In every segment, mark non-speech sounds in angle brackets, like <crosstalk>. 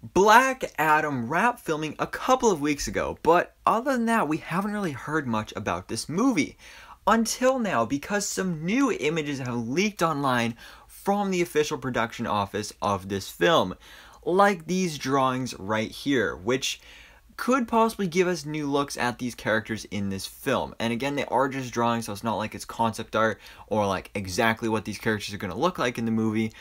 Black Adam wrap filming a couple of weeks ago, but other than that, we haven't really heard much about this movie. Until now, because some new images have leaked online from the official production office of this film, like these drawings right here, which could possibly give us new looks at these characters in this film. And again, they are just drawings, so it's not like it's concept art or like exactly what these characters are going to look like in the movie,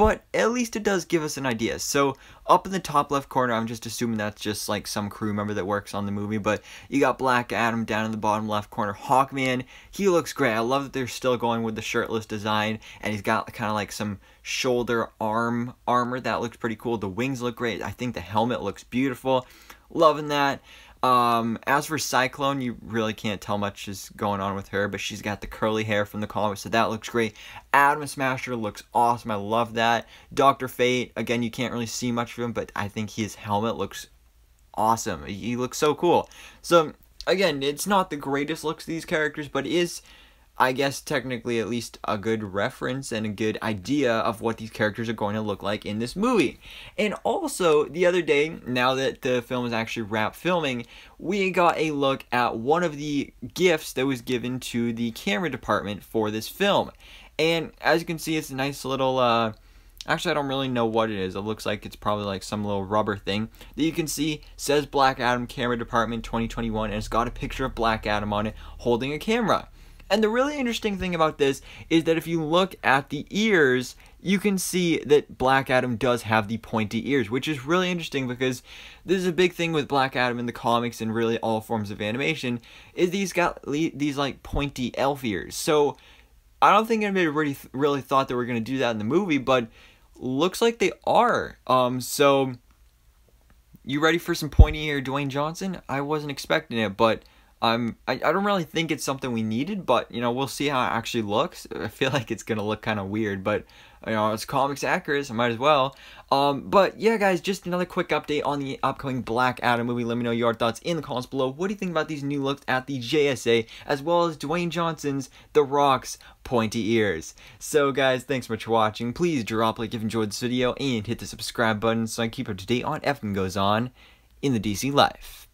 but at least it does give us an idea. So up in the top left corner, I'm just assuming that's just like some crew member that works on the movie, but you got Black Adam down in the bottom left corner. Hawkman, he looks great. I love that they're still going with the shirtless design, and he's got kind of like some shoulder arm armor that looks pretty cool. The wings look great. I think the helmet looks beautiful. Loving that. Um, as for Cyclone, you really can't tell much is going on with her, but she's got the curly hair from the comics, so that looks great. Adam Smasher looks awesome. I love that. Doctor Fate, again, you can't really see much of him, but I think his helmet looks awesome. He looks so cool. So again, it's not the greatest looks these characters, but is I guess technically at least a good reference and a good idea of what these characters are going to look like in this movie. And also, the other day, now that the film is actually wrapped filming, we got a look at one of the gifts that was given to the camera department for this film. And as you can see, it's a nice little, uh, actually I don't really know what it is. It looks like it's probably like some little rubber thing that you can see says Black Adam Camera Department 2021 and it's got a picture of Black Adam on it holding a camera. And the really interesting thing about this is that if you look at the ears, you can see that Black Adam does have the pointy ears, which is really interesting because this is a big thing with Black Adam in the comics and really all forms of animation is these got these like pointy elf ears. So I don't think anybody really really thought they were going to do that in the movie, but looks like they are. Um, so you ready for some pointy ear Dwayne Johnson? I wasn't expecting it, but I'm I, I don't really think it's something we needed, but you know we'll see how it actually looks. <laughs> I feel like it's gonna look kind of weird, but you know it's comics accurate, so might as well. Um, but yeah, guys, just another quick update on the upcoming Black Adam movie. Let me know your thoughts in the comments below. What do you think about these new looks at the JSA, as well as Dwayne Johnson's The Rock's pointy ears? So guys, thanks so much for watching. Please drop a like if you enjoyed this video and hit the subscribe button so I keep up to date on everything goes on in the DC life.